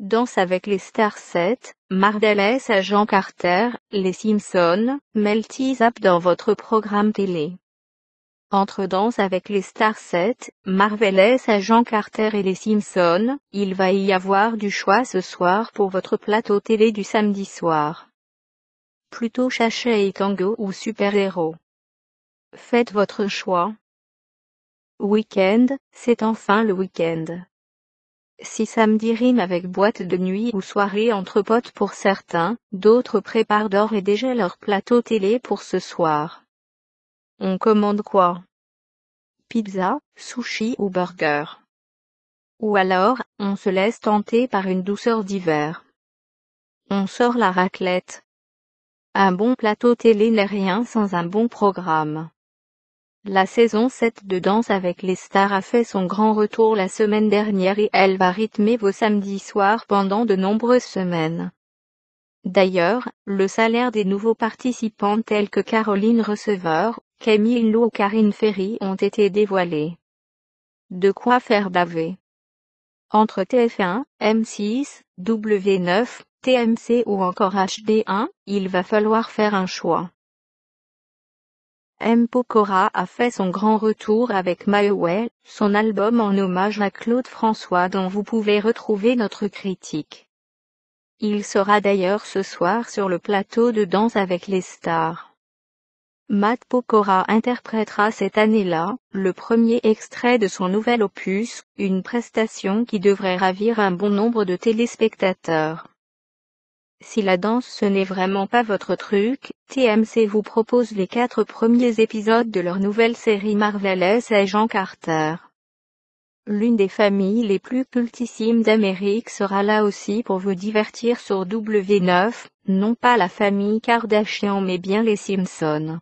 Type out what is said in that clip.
Danse avec les Marvel S à Jean Carter, Les Simpsons, Melty Zap dans votre programme télé. Entre Danse avec les 7, S à Jean Carter et Les Simpsons, il va y avoir du choix ce soir pour votre plateau télé du samedi soir. Plutôt chachet et tango ou super-héros. Faites votre choix. Week-end, c'est enfin le week-end. Si samedi rime avec boîte de nuit ou soirée entre potes pour certains, d'autres préparent d'or et déjà leur plateau télé pour ce soir. On commande quoi Pizza, sushi ou burger. Ou alors, on se laisse tenter par une douceur d'hiver. On sort la raclette. Un bon plateau télé n'est rien sans un bon programme. La saison 7 de Danse avec les stars a fait son grand retour la semaine dernière et elle va rythmer vos samedis soirs pendant de nombreuses semaines. D'ailleurs, le salaire des nouveaux participants tels que Caroline Receveur, Camille Lou ou Karine Ferry ont été dévoilés. De quoi faire baver. Entre TF1, M6, W9, TMC ou encore HD1, il va falloir faire un choix. M. Pokora a fait son grand retour avec Well », son album en hommage à Claude François dont vous pouvez retrouver notre critique. Il sera d'ailleurs ce soir sur le plateau de Danse avec les stars. Matt Pokora interprétera cette année-là, le premier extrait de son nouvel opus, une prestation qui devrait ravir un bon nombre de téléspectateurs. Si la danse ce n'est vraiment pas votre truc, TMC vous propose les quatre premiers épisodes de leur nouvelle série Marvelous jean Carter. L'une des familles les plus cultissimes d'Amérique sera là aussi pour vous divertir sur W9, non pas la famille Kardashian mais bien les Simpsons.